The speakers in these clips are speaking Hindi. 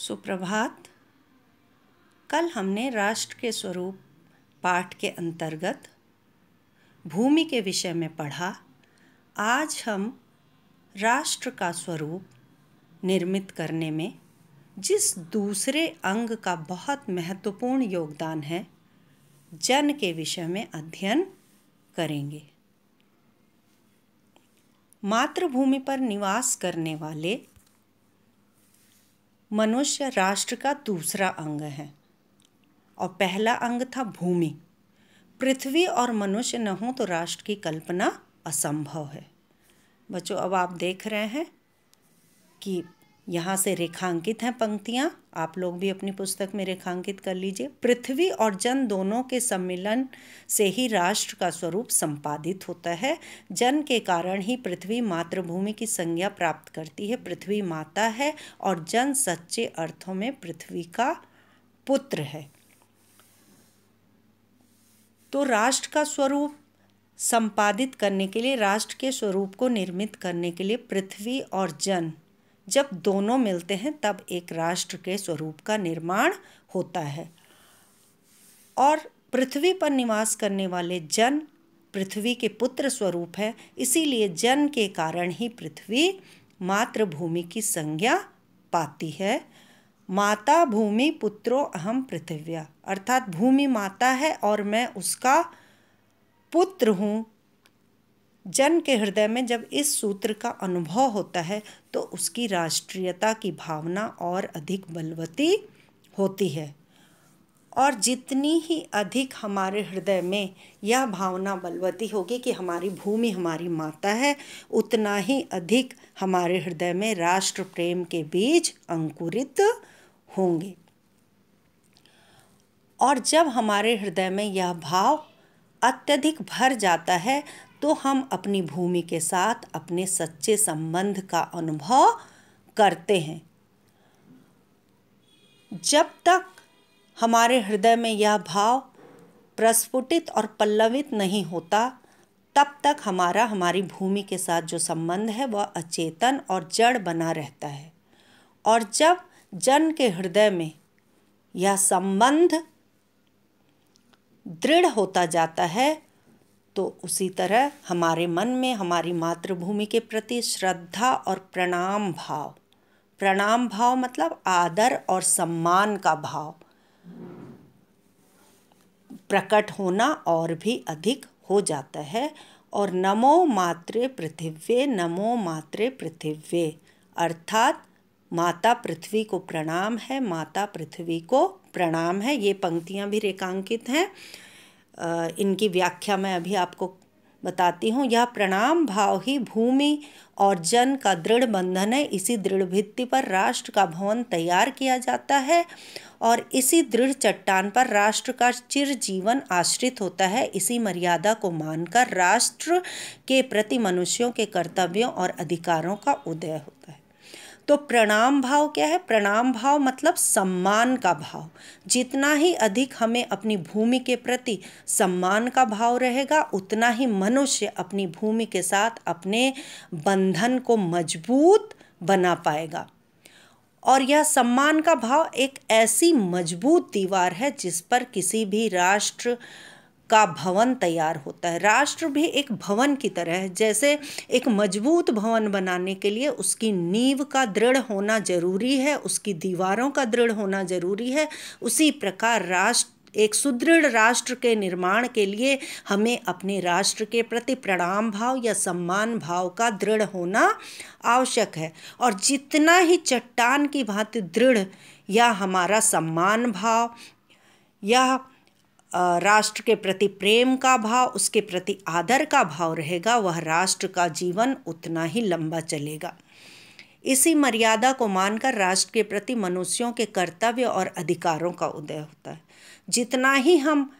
सुप्रभात कल हमने राष्ट्र के स्वरूप पाठ के अंतर्गत भूमि के विषय में पढ़ा आज हम राष्ट्र का स्वरूप निर्मित करने में जिस दूसरे अंग का बहुत महत्वपूर्ण योगदान है जन के विषय में अध्ययन करेंगे मातृभूमि पर निवास करने वाले मनुष्य राष्ट्र का दूसरा अंग है और पहला अंग था भूमि पृथ्वी और मनुष्य न हो तो राष्ट्र की कल्पना असंभव है बच्चों अब आप देख रहे हैं कि यहाँ से रेखांकित हैं पंक्तियाँ आप लोग भी अपनी पुस्तक में रेखांकित कर लीजिए पृथ्वी और जन दोनों के सम्मिलन से ही राष्ट्र का स्वरूप संपादित होता है जन के कारण ही पृथ्वी मातृभूमि की संज्ञा प्राप्त करती है पृथ्वी माता है और जन सच्चे अर्थों में पृथ्वी का पुत्र है तो राष्ट्र का स्वरूप संपादित करने के लिए राष्ट्र के स्वरूप को निर्मित करने के लिए पृथ्वी और जन जब दोनों मिलते हैं तब एक राष्ट्र के स्वरूप का निर्माण होता है और पृथ्वी पर निवास करने वाले जन पृथ्वी के पुत्र स्वरूप है इसीलिए जन के कारण ही पृथ्वी मातृभूमि की संज्ञा पाती है माता भूमि पुत्रो अहम पृथ्व्या अर्थात भूमि माता है और मैं उसका पुत्र हूँ जन के हृदय में जब इस सूत्र का अनुभव होता है तो उसकी राष्ट्रीयता की भावना और अधिक बलवती होती है और जितनी ही अधिक हमारे हृदय में यह भावना बलवती होगी कि हमारी भूमि हमारी माता है उतना ही अधिक हमारे हृदय में राष्ट्र प्रेम के बीज अंकुरित होंगे और जब हमारे हृदय में यह भाव अत्यधिक भर जाता है तो हम अपनी भूमि के साथ अपने सच्चे संबंध का अनुभव करते हैं जब तक हमारे हृदय में यह भाव प्रस्फुटित और पल्लवित नहीं होता तब तक हमारा हमारी भूमि के साथ जो संबंध है वह अचेतन और जड़ बना रहता है और जब जन के हृदय में यह संबंध दृढ़ होता जाता है तो उसी तरह हमारे मन में हमारी मातृभूमि के प्रति श्रद्धा और प्रणाम भाव प्रणाम भाव मतलब आदर और सम्मान का भाव प्रकट होना और भी अधिक हो जाता है और नमो मातृ पृथिव्य नमो मातृ पृथिव्य अर्थात माता पृथ्वी को प्रणाम है माता पृथ्वी को प्रणाम है ये पंक्तियाँ भी रेखांकित हैं इनकी व्याख्या मैं अभी आपको बताती हूँ यह प्रणाम भाव ही भूमि और जन का दृढ़ बंधन है इसी दृढ़ भित्ति पर राष्ट्र का भवन तैयार किया जाता है और इसी दृढ़ चट्टान पर राष्ट्र का चिर जीवन आश्रित होता है इसी मर्यादा को मानकर राष्ट्र के प्रति मनुष्यों के कर्तव्यों और अधिकारों का उदय होता है तो प्रणाम भाव क्या है प्रणाम भाव मतलब सम्मान का भाव जितना ही अधिक हमें अपनी भूमि के प्रति सम्मान का भाव रहेगा उतना ही मनुष्य अपनी भूमि के साथ अपने बंधन को मजबूत बना पाएगा और यह सम्मान का भाव एक ऐसी मजबूत दीवार है जिस पर किसी भी राष्ट्र का भवन तैयार होता है राष्ट्र भी एक भवन की तरह है जैसे एक मजबूत भवन बनाने के लिए उसकी नींव का दृढ़ होना जरूरी है उसकी दीवारों का दृढ़ होना जरूरी है उसी प्रकार राष्ट्र एक सुदृढ़ राष्ट्र के निर्माण के लिए हमें अपने राष्ट्र के प्रति प्रणाम भाव या सम्मान भाव का दृढ़ होना आवश्यक है और जितना ही चट्टान की भांति दृढ़ या हमारा सम्मान भाव या राष्ट्र के प्रति प्रेम का भाव उसके प्रति आदर का भाव रहेगा वह राष्ट्र का जीवन उतना ही लंबा चलेगा इसी मर्यादा को मानकर राष्ट्र के प्रति मनुष्यों के कर्तव्य और अधिकारों का उदय होता है जितना ही हम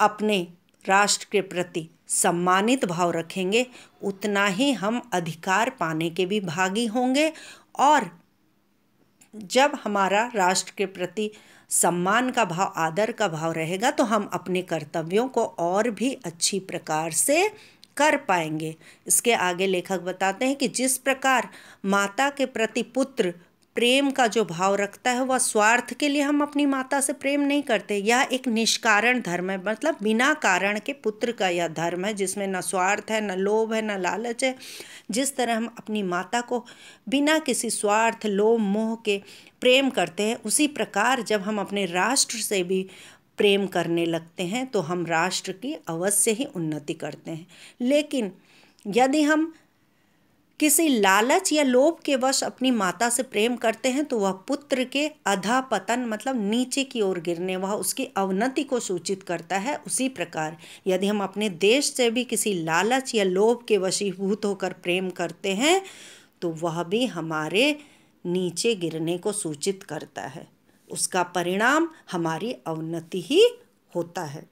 अपने राष्ट्र के प्रति सम्मानित भाव रखेंगे उतना ही हम अधिकार पाने के भी भागी होंगे और जब हमारा राष्ट्र के प्रति सम्मान का भाव आदर का भाव रहेगा तो हम अपने कर्तव्यों को और भी अच्छी प्रकार से कर पाएंगे इसके आगे लेखक बताते हैं कि जिस प्रकार माता के प्रति पुत्र प्रेम का जो भाव रखता है वह स्वार्थ के लिए हम अपनी माता से प्रेम नहीं करते यह एक निष्कारण धर्म है मतलब बिना कारण के पुत्र का यह धर्म है जिसमें न स्वार्थ है न लोभ है न लालच है जिस तरह हम अपनी माता को बिना किसी स्वार्थ लोभ मोह के प्रेम करते हैं उसी प्रकार जब हम अपने राष्ट्र से भी प्रेम करने लगते हैं तो हम राष्ट्र की अवश्य ही उन्नति करते हैं लेकिन यदि हम किसी लालच या लोभ के वश अपनी माता से प्रेम करते हैं तो वह पुत्र के अधा पतन मतलब नीचे की ओर गिरने वह उसकी अवनति को सूचित करता है उसी प्रकार यदि हम अपने देश से भी किसी लालच या लोभ के वशीभूत होकर प्रेम करते हैं तो वह भी हमारे नीचे गिरने को सूचित करता है उसका परिणाम हमारी अवनति ही होता है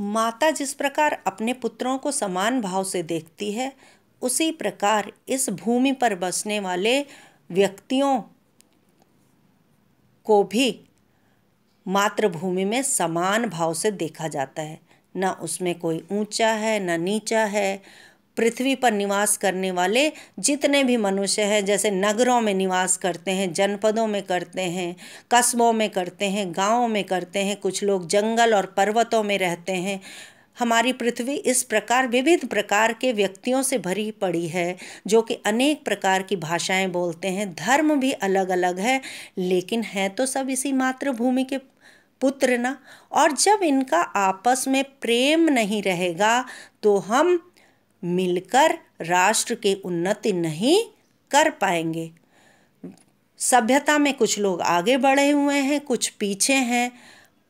माता जिस प्रकार अपने पुत्रों को समान भाव से देखती है उसी प्रकार इस भूमि पर बसने वाले व्यक्तियों को भी मातृभूमि में समान भाव से देखा जाता है ना उसमें कोई ऊंचा है ना नीचा है पृथ्वी पर निवास करने वाले जितने भी मनुष्य हैं जैसे नगरों में निवास करते हैं जनपदों में करते हैं कस्बों में करते हैं गाँव में करते हैं कुछ लोग जंगल और पर्वतों में रहते हैं हमारी पृथ्वी इस प्रकार विविध प्रकार के व्यक्तियों से भरी पड़ी है जो कि अनेक प्रकार की भाषाएं बोलते हैं धर्म भी अलग अलग है लेकिन हैं तो सब इसी मातृभूमि के पुत्र ना और जब इनका आपस में प्रेम नहीं रहेगा तो हम मिलकर राष्ट्र के उन्नति नहीं कर पाएंगे सभ्यता में कुछ लोग आगे बढ़े हुए हैं कुछ पीछे हैं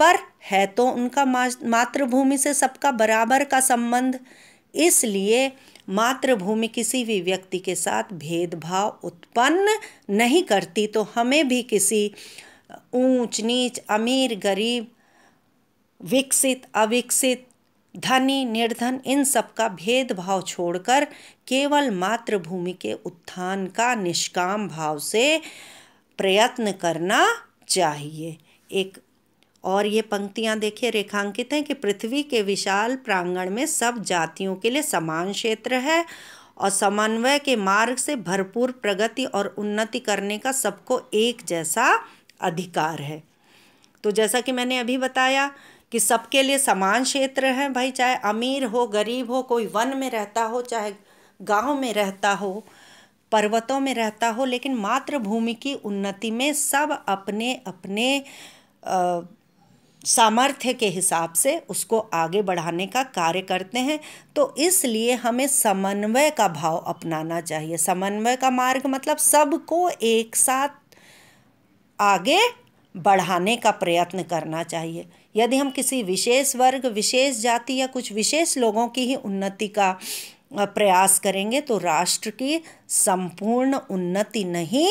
पर है तो उनका मातृभूमि से सबका बराबर का संबंध इसलिए मातृभूमि किसी भी व्यक्ति के साथ भेदभाव उत्पन्न नहीं करती तो हमें भी किसी ऊंच नीच अमीर गरीब विकसित अविकसित धनी निर्धन इन सब का भेदभाव छोड़कर केवल मातृभूमि के उत्थान का निष्काम भाव से प्रयत्न करना चाहिए एक और ये पंक्तियाँ देखिए रेखांकित हैं कि पृथ्वी के विशाल प्रांगण में सब जातियों के लिए समान क्षेत्र है और समन्वय के मार्ग से भरपूर प्रगति और उन्नति करने का सबको एक जैसा अधिकार है तो जैसा कि मैंने अभी बताया कि सबके लिए समान क्षेत्र हैं भाई चाहे अमीर हो गरीब हो कोई वन में रहता हो चाहे गांव में रहता हो पर्वतों में रहता हो लेकिन मातृभूमि की उन्नति में सब अपने अपने सामर्थ्य के हिसाब से उसको आगे बढ़ाने का कार्य करते हैं तो इसलिए हमें समन्वय का भाव अपनाना चाहिए समन्वय का मार्ग मतलब सबको एक साथ आगे बढ़ाने का प्रयत्न करना चाहिए यदि हम किसी विशेष वर्ग विशेष जाति या कुछ विशेष लोगों की ही उन्नति का प्रयास करेंगे तो राष्ट्र की संपूर्ण उन्नति नहीं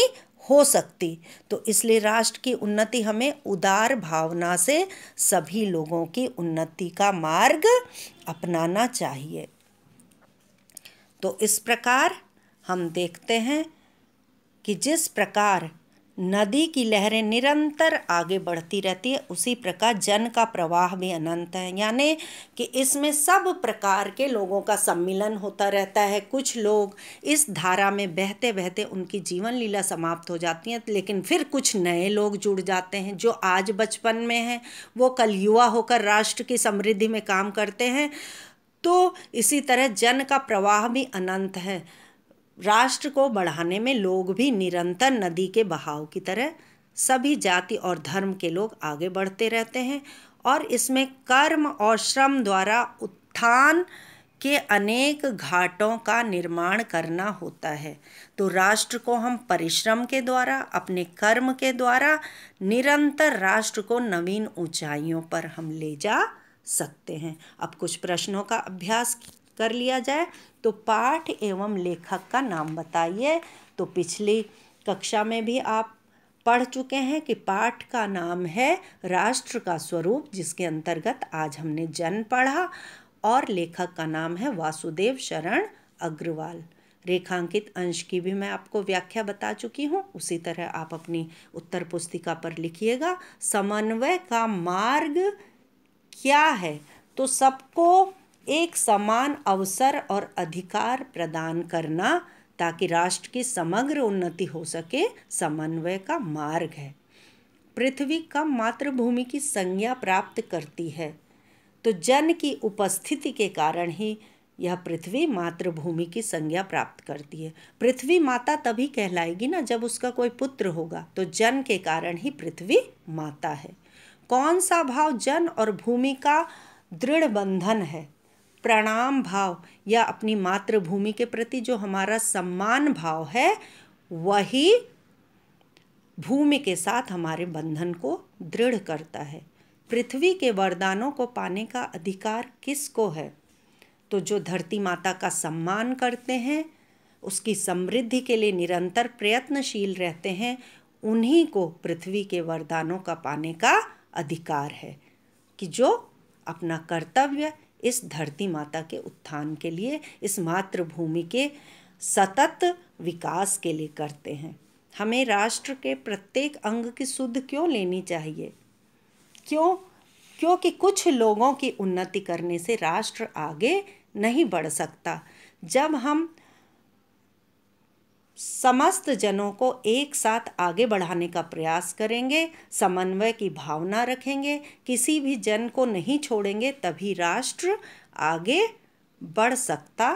हो सकती तो इसलिए राष्ट्र की उन्नति हमें उदार भावना से सभी लोगों की उन्नति का मार्ग अपनाना चाहिए तो इस प्रकार हम देखते हैं कि जिस प्रकार नदी की लहरें निरंतर आगे बढ़ती रहती है उसी प्रकार जन का प्रवाह भी अनंत है यानी कि इसमें सब प्रकार के लोगों का सम्मिलन होता रहता है कुछ लोग इस धारा में बहते बहते उनकी जीवन लीला समाप्त हो जाती है लेकिन फिर कुछ नए लोग जुड़ जाते हैं जो आज बचपन में हैं वो कल युवा होकर राष्ट्र की समृद्धि में काम करते हैं तो इसी तरह जन का प्रवाह भी अनंत है राष्ट्र को बढ़ाने में लोग भी निरंतर नदी के बहाव की तरह सभी जाति और धर्म के लोग आगे बढ़ते रहते हैं और इसमें कर्म और श्रम द्वारा उत्थान के अनेक घाटों का निर्माण करना होता है तो राष्ट्र को हम परिश्रम के द्वारा अपने कर्म के द्वारा निरंतर राष्ट्र को नवीन ऊंचाइयों पर हम ले जा सकते हैं अब कुछ प्रश्नों का अभ्यास कर लिया जाए तो पाठ एवं लेखक का नाम बताइए तो पिछली कक्षा में भी आप पढ़ चुके हैं कि पाठ का नाम है राष्ट्र का स्वरूप जिसके अंतर्गत आज हमने जन्म पढ़ा और लेखक का नाम है वासुदेव शरण अग्रवाल रेखांकित अंश की भी मैं आपको व्याख्या बता चुकी हूँ उसी तरह आप अपनी उत्तर पुस्तिका पर लिखिएगा समन्वय का मार्ग क्या है तो सबको एक समान अवसर और अधिकार प्रदान करना ताकि राष्ट्र की समग्र उन्नति हो सके समन्वय का मार्ग है पृथ्वी का मातृभूमि की संज्ञा प्राप्त करती है तो जन की उपस्थिति के कारण ही यह पृथ्वी मातृभूमि की संज्ञा प्राप्त करती है पृथ्वी माता तभी कहलाएगी ना जब उसका कोई पुत्र होगा तो जन के कारण ही पृथ्वी माता है कौन सा भाव जन और भूमि का दृढ़ बंधन है प्रणाम भाव या अपनी मातृभूमि के प्रति जो हमारा सम्मान भाव है वही भूमि के साथ हमारे बंधन को दृढ़ करता है पृथ्वी के वरदानों को पाने का अधिकार किसको है तो जो धरती माता का सम्मान करते हैं उसकी समृद्धि के लिए निरंतर प्रयत्नशील रहते हैं उन्हीं को पृथ्वी के वरदानों का पाने का अधिकार है कि जो अपना कर्तव्य इस धरती माता के उत्थान के लिए इस मातृभूमि के सतत विकास के लिए करते हैं हमें राष्ट्र के प्रत्येक अंग की शुद्ध क्यों लेनी चाहिए क्यों क्योंकि कुछ लोगों की उन्नति करने से राष्ट्र आगे नहीं बढ़ सकता जब हम समस्त जनों को एक साथ आगे बढ़ाने का प्रयास करेंगे समन्वय की भावना रखेंगे किसी भी जन को नहीं छोड़ेंगे तभी राष्ट्र आगे बढ़ सकता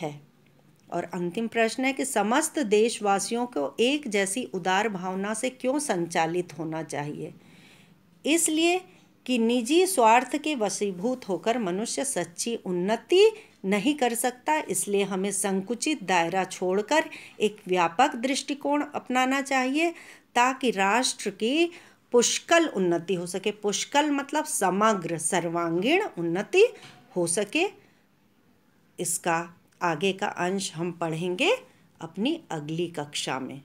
है और अंतिम प्रश्न है कि समस्त देशवासियों को एक जैसी उदार भावना से क्यों संचालित होना चाहिए इसलिए कि निजी स्वार्थ के वशीभूत होकर मनुष्य सच्ची उन्नति नहीं कर सकता इसलिए हमें संकुचित दायरा छोड़कर एक व्यापक दृष्टिकोण अपनाना चाहिए ताकि राष्ट्र की पुष्कल उन्नति हो सके पुष्कल मतलब समग्र सर्वांगीण उन्नति हो सके इसका आगे का अंश हम पढ़ेंगे अपनी अगली कक्षा में